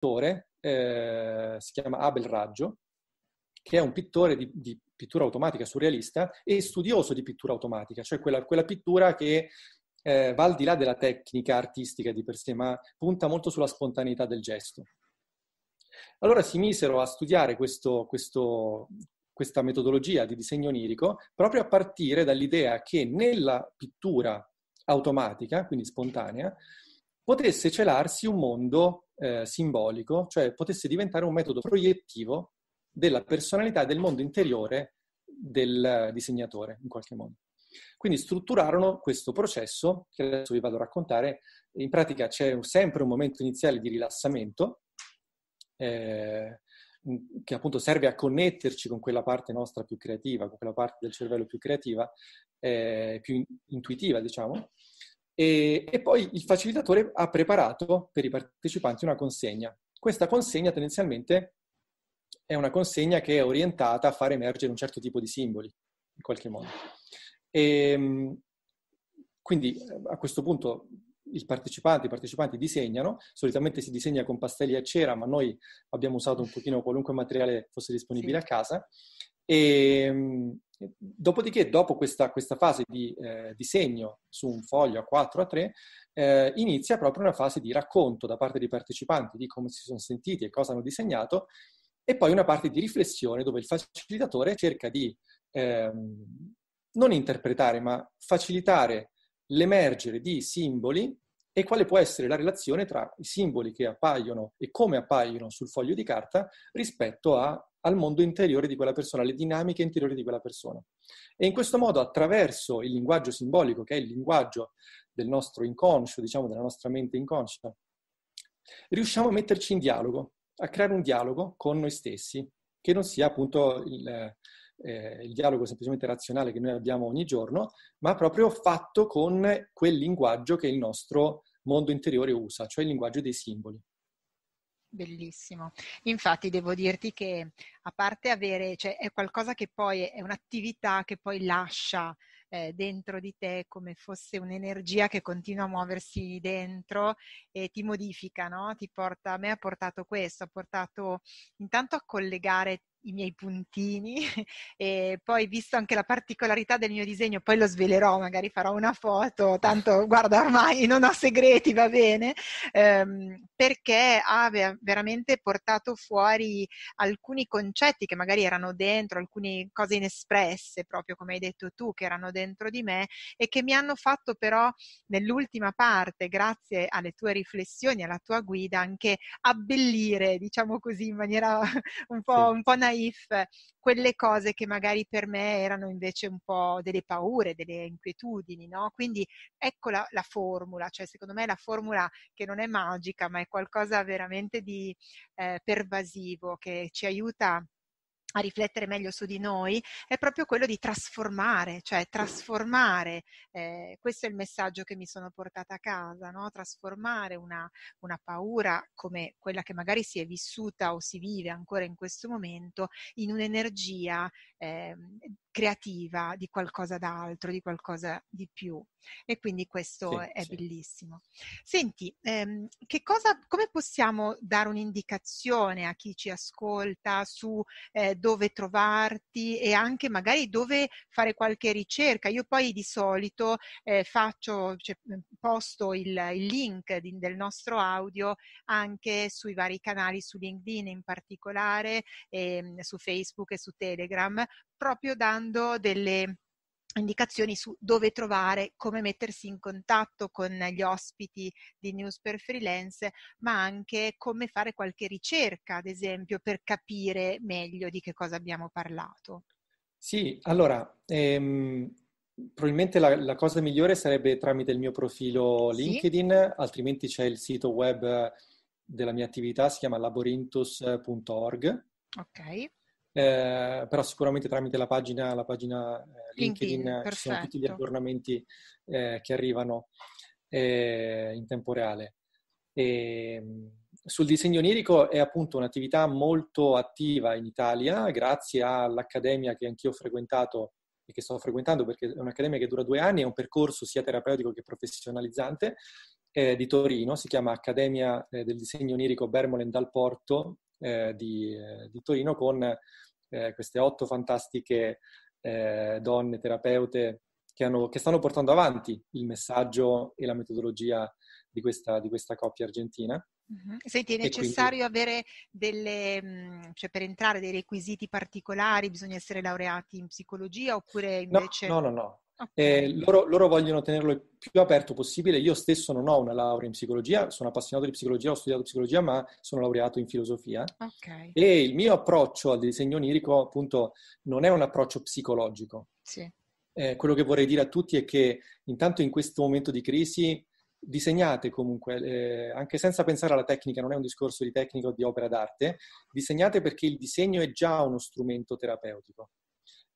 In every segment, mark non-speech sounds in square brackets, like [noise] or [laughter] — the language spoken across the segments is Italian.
pittore, eh, si chiama Abel Raggio, che è un pittore di, di, pittura automatica surrealista e studioso di pittura automatica, cioè quella, quella pittura che eh, va al di là della tecnica artistica di per sé, ma punta molto sulla spontaneità del gesto. Allora si misero a studiare questo, questo, questa metodologia di disegno onirico proprio a partire dall'idea che nella pittura automatica, quindi spontanea, potesse celarsi un mondo eh, simbolico, cioè potesse diventare un metodo proiettivo della personalità e del mondo interiore del eh, disegnatore, in qualche modo. Quindi strutturarono questo processo, che adesso vi vado a raccontare. In pratica c'è sempre un momento iniziale di rilassamento, eh, che appunto serve a connetterci con quella parte nostra più creativa, con quella parte del cervello più creativa, eh, più intuitiva, diciamo, e, e poi il facilitatore ha preparato per i partecipanti una consegna. Questa consegna tendenzialmente è una consegna che è orientata a far emergere un certo tipo di simboli, in qualche modo. E, ehm, quindi a questo punto il partecipante, i partecipanti disegnano, solitamente si disegna con pastelli a cera, ma noi abbiamo usato un pochino qualunque materiale fosse disponibile sì. a casa e, ehm, dopodiché, dopo questa, questa fase di eh, disegno su un foglio a 4 a 3, eh, inizia proprio una fase di racconto da parte dei partecipanti di come si sono sentiti e cosa hanno disegnato, e poi una parte di riflessione dove il facilitatore cerca di ehm, non interpretare, ma facilitare l'emergere di simboli e quale può essere la relazione tra i simboli che appaiono e come appaiono sul foglio di carta rispetto a, al mondo interiore di quella persona, alle dinamiche interiori di quella persona. E in questo modo, attraverso il linguaggio simbolico, che è il linguaggio del nostro inconscio, diciamo della nostra mente inconscia, riusciamo a metterci in dialogo, a creare un dialogo con noi stessi, che non sia appunto il, eh, il dialogo semplicemente razionale che noi abbiamo ogni giorno, ma proprio fatto con quel linguaggio che il nostro mondo interiore usa, cioè il linguaggio dei simboli. Bellissimo. Infatti devo dirti che a parte avere, cioè è qualcosa che poi è un'attività che poi lascia eh, dentro di te come fosse un'energia che continua a muoversi dentro e ti modifica, no? Ti porta, a me ha portato questo, ha portato intanto a collegare i miei puntini [laughs] e poi visto anche la particolarità del mio disegno, poi lo svelerò, magari farò una foto, tanto [laughs] guarda ormai non ho segreti, va bene, ehm, perché ha veramente portato fuori alcuni concetti che magari erano dentro, alcune cose inespresse, proprio come hai detto tu, che erano dentro di me e che mi hanno fatto però nell'ultima parte, grazie alle tue riflessioni, alla tua guida, anche abbellire, diciamo così, in maniera [laughs] un po', sì. un po if quelle cose che magari per me erano invece un po' delle paure, delle inquietudini, no? Quindi ecco la, la formula, cioè secondo me la formula che non è magica, ma è qualcosa veramente di eh, pervasivo che ci aiuta a riflettere meglio su di noi è proprio quello di trasformare, cioè trasformare, eh, questo è il messaggio che mi sono portata a casa, no? trasformare una, una, paura come quella che magari si è vissuta o si vive ancora in questo momento in un'energia eh, creativa di qualcosa d'altro, di qualcosa di più. E quindi questo sì, è sì. bellissimo. Senti, ehm, cosa, come possiamo dare un'indicazione a chi ci ascolta su eh, dove trovarti e anche magari dove fare qualche ricerca. Io poi di solito eh, faccio, cioè, mm, posto il, il link di, del nostro audio anche sui vari canali, su LinkedIn in particolare, e, ehm, su Facebook e su Telegram, proprio dando delle indicazioni su dove trovare, come mettersi in contatto con gli ospiti di News per Freelance, ma anche come fare qualche ricerca, ad esempio, per capire meglio di che cosa abbiamo parlato. Sì, allora, ehm, probabilmente la, la, cosa migliore sarebbe tramite il mio profilo LinkedIn, sì. altrimenti c'è il sito web della mia attività, si chiama laborintus.org. Ok eh, però sicuramente tramite la pagina, la pagina eh, LinkedIn, LinkedIn ci sono tutti gli aggiornamenti eh, che arrivano eh, in tempo reale. E, ehm, sul disegno onirico è appunto un'attività molto attiva in Italia, grazie all'accademia che anch'io ho frequentato e che sto frequentando perché è un'accademia che dura due anni, è un percorso sia terapeutico che professionalizzante, eh, di Torino, si chiama Accademia eh, del Disegno Onirico Bermolen dal Porto, eh, di, eh, di, Torino con eh, queste otto fantastiche eh, donne terapeute che, hanno, che, stanno portando avanti il messaggio e la metodologia di questa, di questa coppia argentina. Mm-hmm. Senti, è necessario quindi... avere delle, mm, cioè per entrare dei requisiti particolari, bisogna essere laureati in psicologia oppure invece... No, no, no, no. Eh, loro, loro, vogliono tenerlo il più aperto possibile. Io stesso non ho una laurea in psicologia, sono appassionato di psicologia, ho studiato psicologia, ma sono laureato in filosofia. Okay. E il mio approccio al disegno onirico, appunto, non è un approccio psicologico. Sì. Eh, quello che vorrei dire a tutti è che intanto in questo momento di crisi disegnate comunque, eh, anche senza pensare alla tecnica, non è un discorso di tecnica o di opera d'arte, disegnate perché il disegno è già uno strumento terapeutico.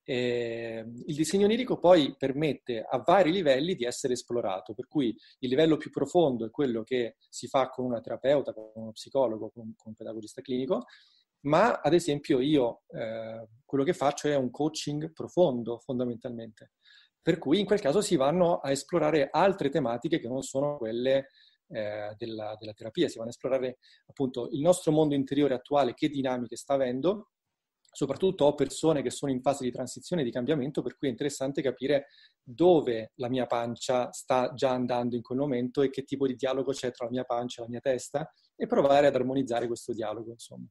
Eh, il disegno onirico poi permette a vari livelli di essere esplorato, per cui il livello più profondo è quello che si fa con una terapeuta, con uno psicologo, con, con un pedagogista clinico, ma ad esempio io eh, quello che faccio è un coaching profondo fondamentalmente, per cui in quel caso si vanno a esplorare altre tematiche che non sono quelle eh, della, della terapia, si vanno a esplorare appunto il nostro mondo interiore attuale, che dinamiche sta avendo soprattutto ho persone che sono in fase di transizione e di cambiamento, per cui è interessante capire dove la mia pancia sta già andando in quel momento e che tipo di dialogo c'è tra la mia pancia e la mia testa e provare ad armonizzare questo dialogo, insomma.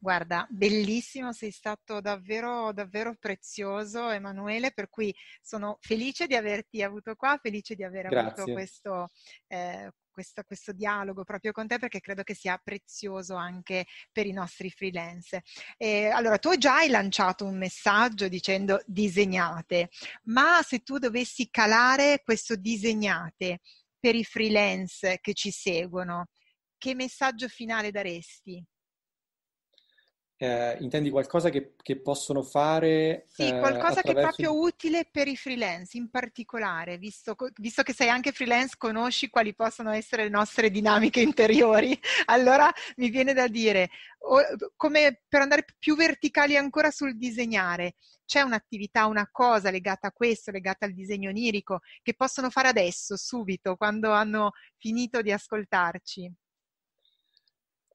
Guarda, bellissimo, sei stato davvero, davvero prezioso Emanuele, per cui sono felice di averti avuto qua, felice di aver Grazie. avuto questo, eh, questo, questo, dialogo proprio con te perché credo che sia prezioso anche per i nostri freelance. E, eh, allora, tu già hai lanciato un messaggio dicendo disegnate, ma se tu dovessi calare questo disegnate per i freelance che ci seguono, che messaggio finale daresti? eh, intendi qualcosa che, che, possono fare? Sì, eh, qualcosa attraverso... che è proprio utile per i freelance in particolare, visto, visto, che sei anche freelance, conosci quali possono essere le nostre dinamiche interiori. [laughs] Allora mi viene da dire, o, come per andare più verticali ancora sul disegnare, c'è un'attività, una cosa legata a questo, legata al disegno onirico, che possono fare adesso, subito, quando hanno finito di ascoltarci?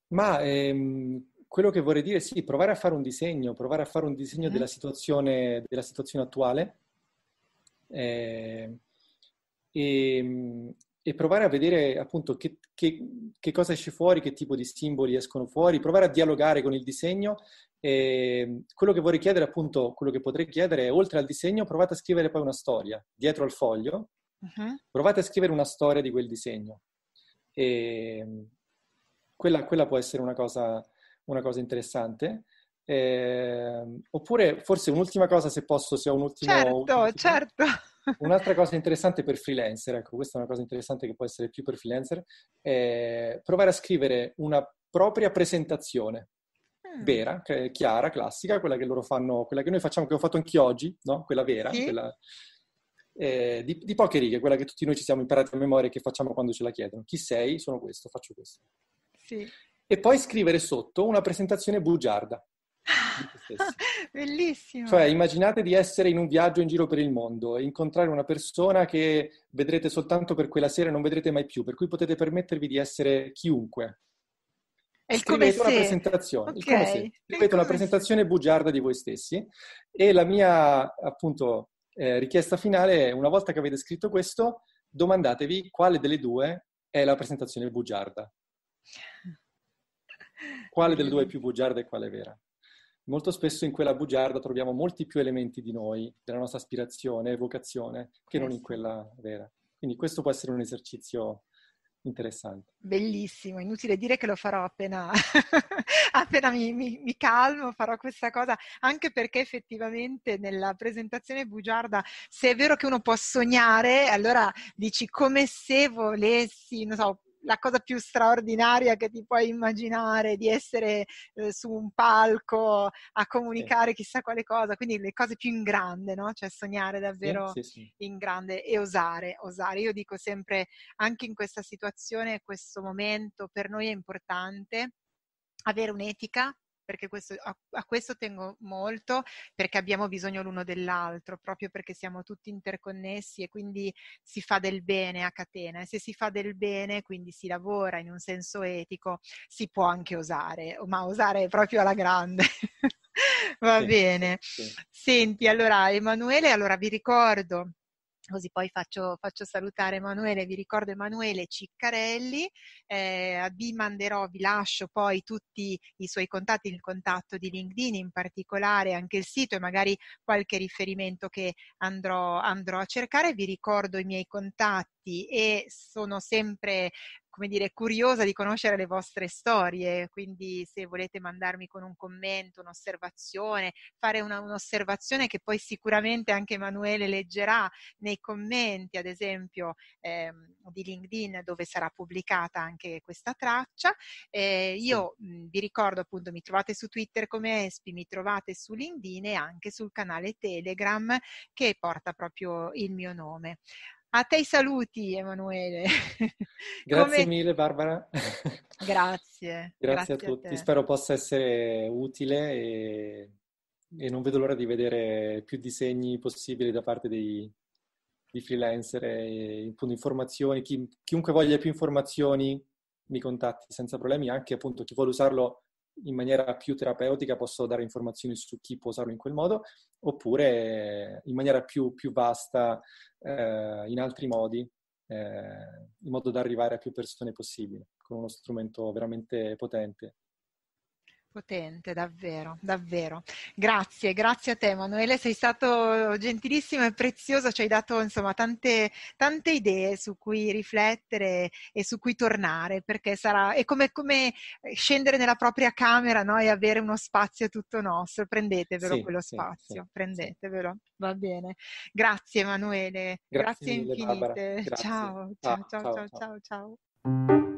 Ma ehm quello che vorrei dire è sì, provare a fare un disegno, provare a fare un disegno mm-hmm. della, situazione, della situazione attuale eh, e, e, provare a vedere appunto che, che, che, cosa esce fuori, che tipo di simboli escono fuori, provare a dialogare con il disegno. Eh, quello che vorrei chiedere, appunto, quello che potrei chiedere è, oltre al disegno, provate a scrivere poi una storia dietro al foglio, uh-huh. provate a scrivere una storia di quel disegno. E, quella, quella può essere una cosa una cosa interessante. Eh, oppure forse un'ultima cosa, se posso, se ho un ultimo... Certo, ultimo. certo. [laughs] Un'altra cosa interessante per freelancer, ecco, questa è una cosa interessante che può essere più per freelancer, è provare a scrivere una propria presentazione mm. vera, chiara, classica, quella che loro fanno, quella che noi facciamo, che ho fatto anche oggi, no? Quella vera, sì. quella, eh, di, di, poche righe, quella che tutti noi ci siamo imparati a memoria e che facciamo quando ce la chiedono. Chi sei? Sono questo, faccio questo. Sì e poi scrivere sotto una presentazione bugiarda. Ah, [laughs] bellissimo. Cioè, immaginate di essere in un viaggio in giro per il mondo e incontrare una persona che vedrete soltanto per quella sera e non vedrete mai più, per cui potete permettervi di essere chiunque. E scrivete una se. presentazione, okay. scrivete una presentazione bugiarda di voi stessi e la mia appunto eh, richiesta finale è una volta che avete scritto questo, domandatevi quale delle due è la presentazione bugiarda quale delle mm. due è più bugiarda e quale è vera. Molto spesso in quella bugiarda troviamo molti più elementi di noi, della nostra aspirazione e vocazione, che non in quella vera. Quindi questo può essere un esercizio interessante. Bellissimo, inutile dire che lo farò appena, [laughs] appena mi, mi, mi, calmo, farò questa cosa, anche perché effettivamente nella presentazione bugiarda, se è vero che uno può sognare, allora dici come se volessi, non so, la cosa più straordinaria che ti puoi immaginare di essere eh, su un palco a comunicare sì. chissà quale cosa, quindi le cose più in grande, no? Cioè sognare davvero sì, sì, in grande e osare, osare. Io dico sempre, anche in questa situazione, questo momento per noi è importante avere un'etica perché questo, a, a, questo tengo molto, perché abbiamo bisogno l'uno dell'altro, proprio perché siamo tutti interconnessi e quindi si fa del bene a catena e se si fa del bene, quindi si lavora in un senso etico, si può anche osare, ma osare proprio alla grande. [laughs] Va sì, bene. Sì. Senti, allora Emanuele, allora vi ricordo Così poi faccio, faccio, salutare Emanuele, vi ricordo Emanuele Ciccarelli, eh, vi manderò, vi lascio poi tutti i suoi contatti, il contatto di LinkedIn in particolare, anche il sito e magari qualche riferimento che andrò, andrò a cercare. Vi ricordo i miei contatti e sono sempre come dire, curiosa di conoscere le vostre storie, quindi se volete mandarmi con un commento, un'osservazione, fare una, un'osservazione che poi sicuramente anche Emanuele leggerà nei commenti, ad esempio, ehm, di LinkedIn dove sarà pubblicata anche questa traccia. Eh, io mh, mhmm, vi ricordo appunto, mi trovate su Twitter come Espi, mi trovate su LinkedIn e anche sul canale Telegram che porta proprio il mio nome. A te i saluti Emanuele. [laughs] Grazie Come... mille Barbara. grazie, [laughs] grazie. Grazie, a tutti, a spero possa essere utile e... e, non vedo l'ora di vedere più disegni possibili da parte dei, dei freelancer e appunto, informazioni, Chi... chiunque voglia più informazioni mi contatti senza problemi, anche appunto chi vuole usarlo in maniera più terapeutica posso dare informazioni su chi può usarlo in quel modo, oppure eh, in maniera più, più vasta eh, in altri modi, eh, in modo da arrivare a più persone possibile, con uno strumento veramente potente. Potente, davvero, davvero. Grazie, grazie a te Emanuele, sei stato gentilissimo e prezioso, ci hai dato insomma tante, tante idee su cui riflettere e su cui tornare, perché sarà, è come, come scendere nella propria camera no? e avere uno spazio tutto nostro, prendetevelo sì, quello sì, spazio, sì, prendetevelo, va bene. Grazie Emanuele, grazie, grazie mille, infinite. Grazie. Ciao, ciao, ciao, ciao, ciao. ciao. ciao.